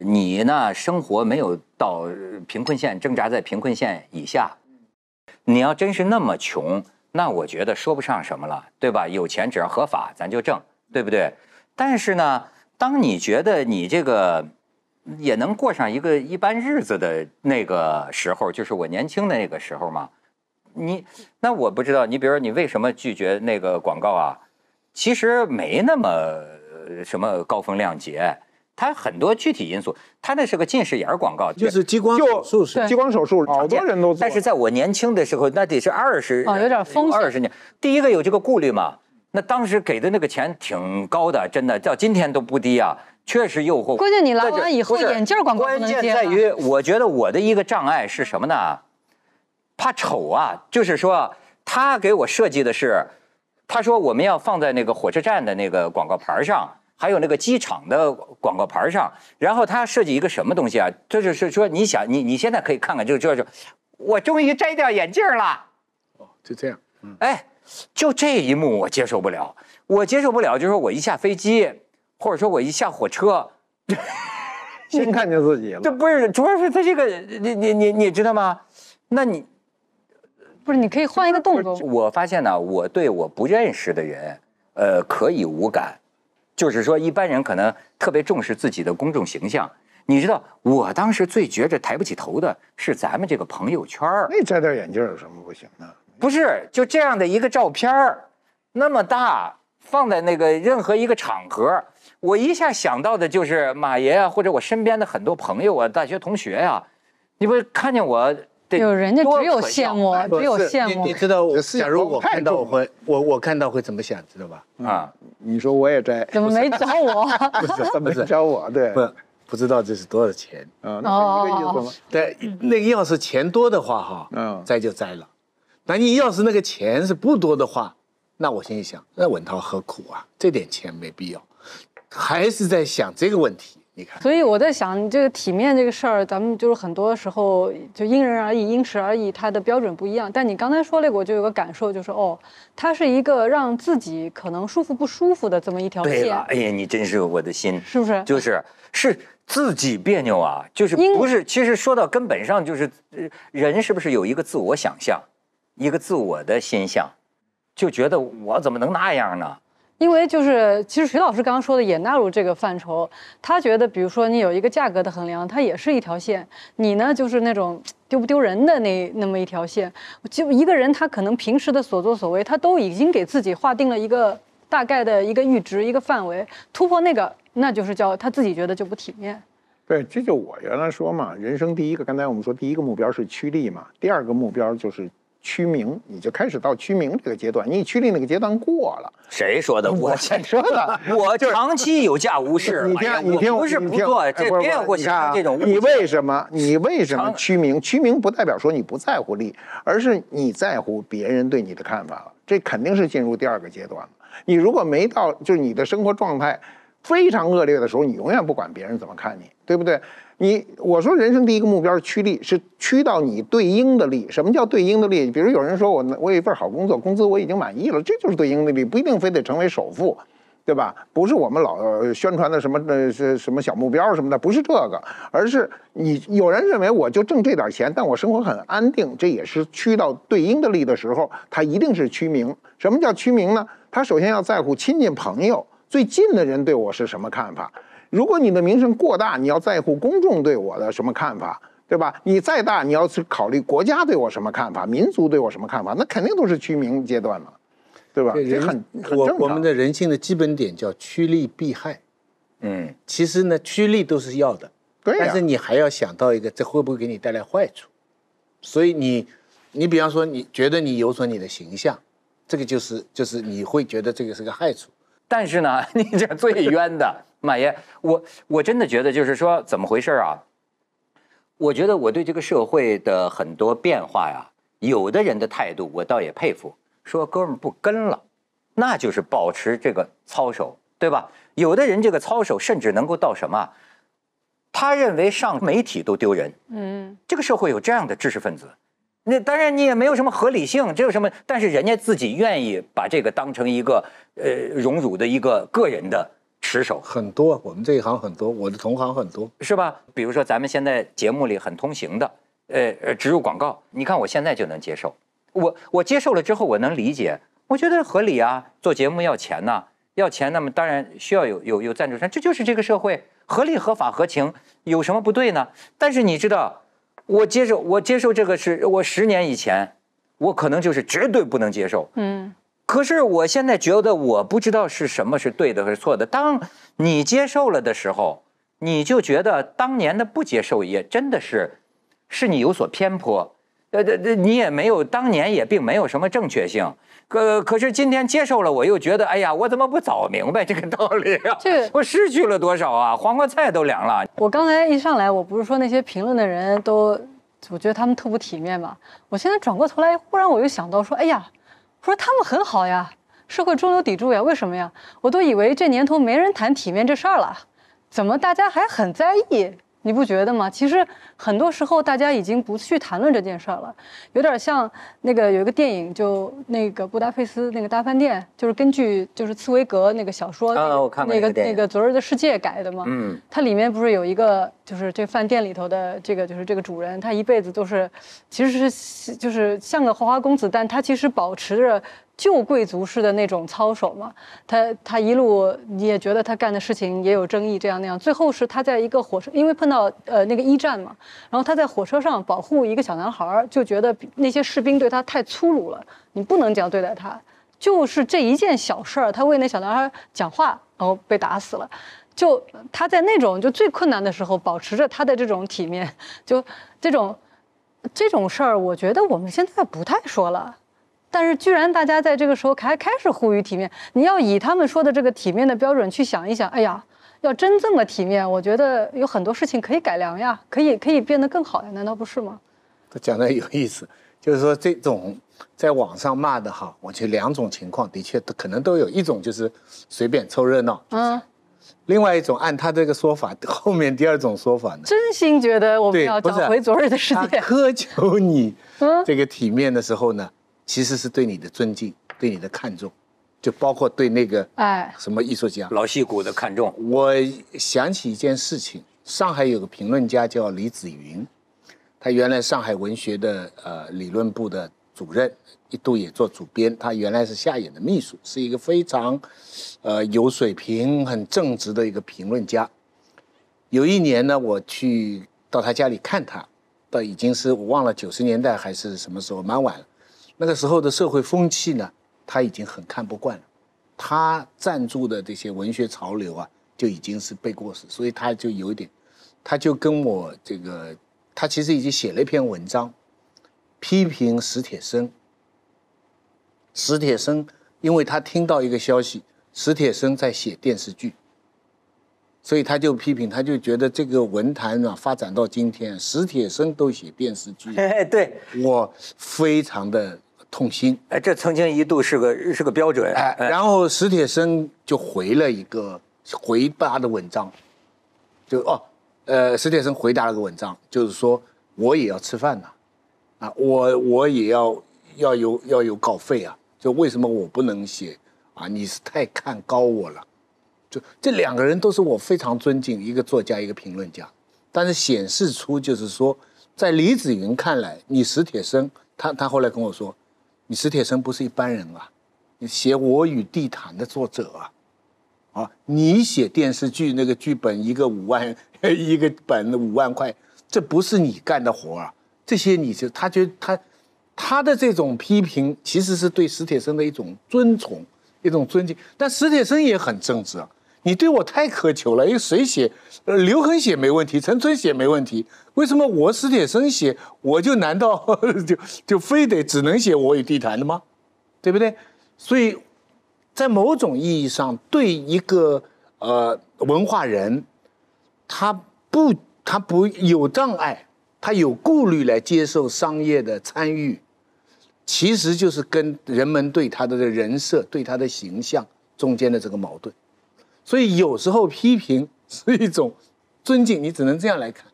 你呢？生活没有到贫困线，挣扎在贫困线以下。你要真是那么穷，那我觉得说不上什么了，对吧？有钱只要合法，咱就挣，对不对？但是呢，当你觉得你这个也能过上一个一般日子的那个时候，就是我年轻的那个时候嘛。你那我不知道，你比如说你为什么拒绝那个广告啊？其实没那么什么高风亮节。它很多具体因素，它那是个近视眼广告，就是激光手术是激光手术，好多人都做。但是在我年轻的时候，那得是二十，有点风险。二十年，第一个有这个顾虑嘛？那当时给的那个钱挺高的，真的到今天都不低啊，确实诱惑。关键你来完以后，眼镜广告关键在于，我觉得我的一个障碍是什么呢？怕丑啊，就是说他给我设计的是，他说我们要放在那个火车站的那个广告牌上。还有那个机场的广告牌上，然后他设计一个什么东西啊？这就是说，你想，你你现在可以看看，就就是，我终于摘掉眼镜了。哦，就这样。嗯。哎，就这一幕我接受不了，我接受不了，就是说我一下飞机，或者说我一下火车，先看见自己了。这不是，主要是他这个，你你你你知道吗？那你不是，你可以换一个动作。我发现呢，我对我不认识的人，呃，可以无感。就是说，一般人可能特别重视自己的公众形象。你知道，我当时最觉着抬不起头的是咱们这个朋友圈儿。那摘掉眼镜有什么不行呢？不是，就这样的一个照片儿，那么大，放在那个任何一个场合，我一下想到的就是马爷啊，或者我身边的很多朋友啊，大学同学呀，你不看见我？有人家只有羡慕，只有羡慕。你知道，假如我看到我会，我我看到会怎么想，知道吧？啊，你说我也摘，怎么没找我？不是，不是找我，对，不，不知道这是多少钱啊？那是一个意思吗？对，那个要是钱多的话，哈，嗯，摘就摘了。那你要是那个钱是不多的话，那我心里想，那文涛何苦啊？这点钱没必要，还是在想这个问题。所以我在想，这个体面这个事儿，咱们就是很多时候就因人而异、因时而异，它的标准不一样。但你刚才说那个，我就有个感受，就是哦，它是一个让自己可能舒服不舒服的这么一条线。对了，哎呀，你真是我的心，是不是？就是是自己别扭啊，就是不是？其实说到根本上，就是人是不是有一个自我想象，一个自我的心象，就觉得我怎么能那样呢？因为就是，其实徐老师刚刚说的也纳入这个范畴。他觉得，比如说你有一个价格的衡量，它也是一条线。你呢，就是那种丢不丢人的那那么一条线。就一个人，他可能平时的所作所为，他都已经给自己划定了一个大概的一个阈值、一个范围。突破那个，那就是叫他自己觉得就不体面。对，这就我原来说嘛，人生第一个，刚才我们说第一个目标是趋利嘛，第二个目标就是。趋名，你就开始到趋名这个阶段，你趋利那个阶段过了。谁说的？我先说的。我长期有价无市，你听，你听，不是不做，这别过去这种。你为什么？你为什么趋名？趋名不代表说你不在乎利，而是你在乎别人对你的看法了。这肯定是进入第二个阶段了。你如果没到，就是你的生活状态非常恶劣的时候，你永远不管别人怎么看你，对不对？你我说人生第一个目标是趋利，是趋到你对应的利。什么叫对应的利？比如有人说我我有一份好工作，工资我已经满意了，这就是对应的利，不一定非得成为首富，对吧？不是我们老宣传的什么呃是什么小目标什么的，不是这个，而是你有人认为我就挣这点钱，但我生活很安定，这也是趋到对应的利的时候，它一定是趋名。什么叫趋名呢？他首先要在乎亲戚朋友。最近的人对我是什么看法？如果你的名声过大，你要在乎公众对我的什么看法，对吧？你再大，你要去考虑国家对我什么看法，民族对我什么看法，那肯定都是趋名阶段嘛，对吧？这很很正常。我们的人性的基本点叫趋利避害，嗯，其实呢，趋利都是要的，对，但是你还要想到一个，这会不会给你带来坏处？所以你，你比方说，你觉得你有损你的形象，这个就是就是你会觉得这个是个害处。但是呢，你这最冤的 马爷，我我真的觉得就是说，怎么回事啊？我觉得我对这个社会的很多变化呀，有的人的态度我倒也佩服，说哥们儿不跟了，那就是保持这个操守，对吧？有的人这个操守甚至能够到什么？他认为上媒体都丢人，嗯，这个社会有这样的知识分子。那当然，你也没有什么合理性，这有什么？但是人家自己愿意把这个当成一个呃荣辱的一个个人的持守。很多，我们这一行很多，我的同行很多，是吧？比如说咱们现在节目里很通行的，呃呃，植入广告，你看我现在就能接受，我我接受了之后我能理解，我觉得合理啊。做节目要钱呐，要钱，那么当然需要有有有赞助商，这就是这个社会合理、合法、合情，有什么不对呢？但是你知道。我接受，我接受这个是我十年以前，我可能就是绝对不能接受。嗯，可是我现在觉得，我不知道是什么是对的和错的。当你接受了的时候，你就觉得当年的不接受也真的是，是你有所偏颇。呃，这这你也没有，当年也并没有什么正确性。可可是今天接受了，我又觉得，哎呀，我怎么不早明白这个道理啊？我失去了多少啊？黄瓜菜都凉了。我刚才一上来，我不是说那些评论的人都，我觉得他们特不体面嘛。我现在转过头来，忽然我又想到说，哎呀，我说他们很好呀，社会中流砥柱呀，为什么呀？我都以为这年头没人谈体面这事儿了，怎么大家还很在意？你不觉得吗？其实很多时候大家已经不去谈论这件事儿了，有点像那个有一个电影，就那个布达佩斯那个大饭店，就是根据就是茨威格那个小说，我看那个那个昨日的世界改的嘛。嗯，它里面不是有一个就是这饭店里头的这个就是这个主人，他一辈子都是其实是就是像个花花公子，但他其实保持着。旧贵族式的那种操守嘛，他他一路你也觉得他干的事情也有争议，这样那样。最后是他在一个火车，因为碰到呃那个一战嘛，然后他在火车上保护一个小男孩儿，就觉得那些士兵对他太粗鲁了，你不能这样对待他。就是这一件小事儿，他为那小男孩儿讲话，然后被打死了。就他在那种就最困难的时候，保持着他的这种体面，就这种这种事儿，我觉得我们现在不太说了。但是，居然大家在这个时候还开始呼吁体面，你要以他们说的这个体面的标准去想一想，哎呀，要真这么体面，我觉得有很多事情可以改良呀，可以可以变得更好呀，难道不是吗？他讲的有意思，就是说这种在网上骂的哈，我觉得两种情况的确都可能都有一种就是随便凑热闹，嗯，另外一种按他这个说法，后面第二种说法呢，真心觉得我们要找回昨日的世界，苛求你这个体面的时候呢？其实是对你的尊敬，对你的看重，就包括对那个哎什么艺术家老戏骨的看重。我想起一件事情，上海有个评论家叫李子云，他原来上海文学的呃理论部的主任，一度也做主编。他原来是夏衍的秘书，是一个非常，呃有水平、很正直的一个评论家。有一年呢，我去到他家里看他，到已经是我忘了九十年代还是什么时候，蛮晚了。那个时候的社会风气呢，他已经很看不惯了。他赞助的这些文学潮流啊，就已经是背过时，所以他就有点，他就跟我这个，他其实已经写了一篇文章，批评史铁生。史铁生，因为他听到一个消息，史铁生在写电视剧，所以他就批评，他就觉得这个文坛呢发展到今天，史铁生都写电视剧，对我非常的。痛心哎，这曾经一度是个是个标准哎。然后史铁生就回了一个回答的文章，就哦，呃，史铁生回答了个文章，就是说我也要吃饭呐，啊，我我也要要有要有稿费啊。就为什么我不能写啊？你是太看高我了，就这两个人都是我非常尊敬，一个作家，一个评论家。但是显示出就是说，在李子云看来，你史铁生，他他后来跟我说。你史铁生不是一般人啊，你写《我与地坛》的作者啊，啊，你写电视剧那个剧本一个五万，一个本五万块，这不是你干的活啊，这些你就他觉得他，他的这种批评其实是对史铁生的一种尊崇，一种尊敬，但史铁生也很正直啊。你对我太苛求了，因为谁写，呃，刘恒写没问题，陈春写没问题，为什么我史铁生写我就难道 就就非得只能写我与地坛的吗？对不对？所以，在某种意义上，对一个呃文化人，他不他不有障碍，他有顾虑来接受商业的参与，其实就是跟人们对他的人设、对他的形象中间的这个矛盾。所以有时候批评是一种尊敬，你只能这样来看。